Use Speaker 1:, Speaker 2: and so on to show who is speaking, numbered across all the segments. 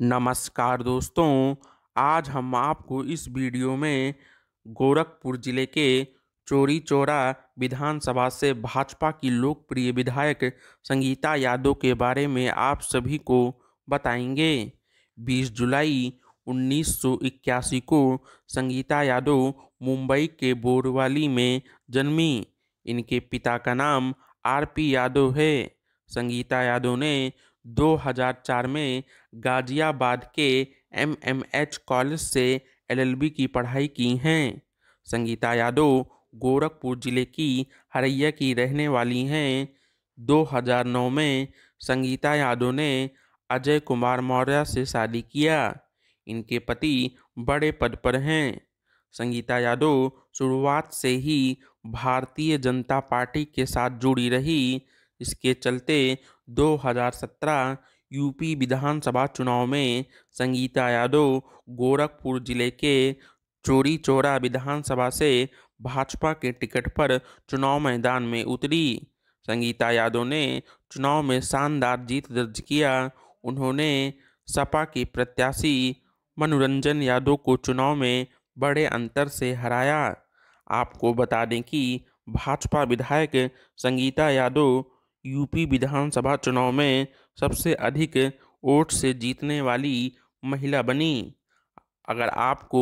Speaker 1: नमस्कार दोस्तों आज हम आपको इस वीडियो में गोरखपुर जिले के चोरी चोरा विधानसभा से भाजपा की लोकप्रिय विधायक संगीता यादव के बारे में आप सभी को बताएंगे 20 जुलाई 1981 को संगीता यादव मुंबई के बोरवाली में जन्मी इनके पिता का नाम आर पी यादव है संगीता यादव ने 2004 में गाजियाबाद के एमएमएच कॉलेज से एलएलबी की पढ़ाई की हैं संगीता यादव गोरखपुर जिले की हरैया की रहने वाली हैं 2009 में संगीता यादव ने अजय कुमार मौर्य से शादी किया इनके पति बड़े पद पर हैं संगीता यादव शुरुआत से ही भारतीय जनता पार्टी के साथ जुड़ी रही इसके चलते 2017 यूपी विधानसभा चुनाव में संगीता यादव गोरखपुर जिले के चोरी चोरा विधानसभा से भाजपा के टिकट पर चुनाव मैदान में उतरी संगीता यादव ने चुनाव में शानदार जीत दर्ज किया उन्होंने सपा के प्रत्याशी मनोरंजन यादव को चुनाव में बड़े अंतर से हराया आपको बता दें कि भाजपा विधायक संगीता यादव यूपी विधानसभा चुनाव में सबसे अधिक वोट से जीतने वाली महिला बनी अगर आपको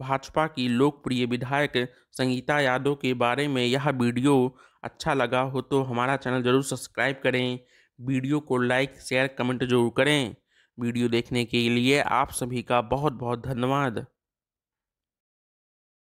Speaker 1: भाजपा की लोकप्रिय विधायक संगीता यादव के बारे में यह वीडियो अच्छा लगा हो तो हमारा चैनल जरूर सब्सक्राइब करें वीडियो को लाइक शेयर कमेंट जरूर करें वीडियो देखने के लिए आप सभी का बहुत बहुत धन्यवाद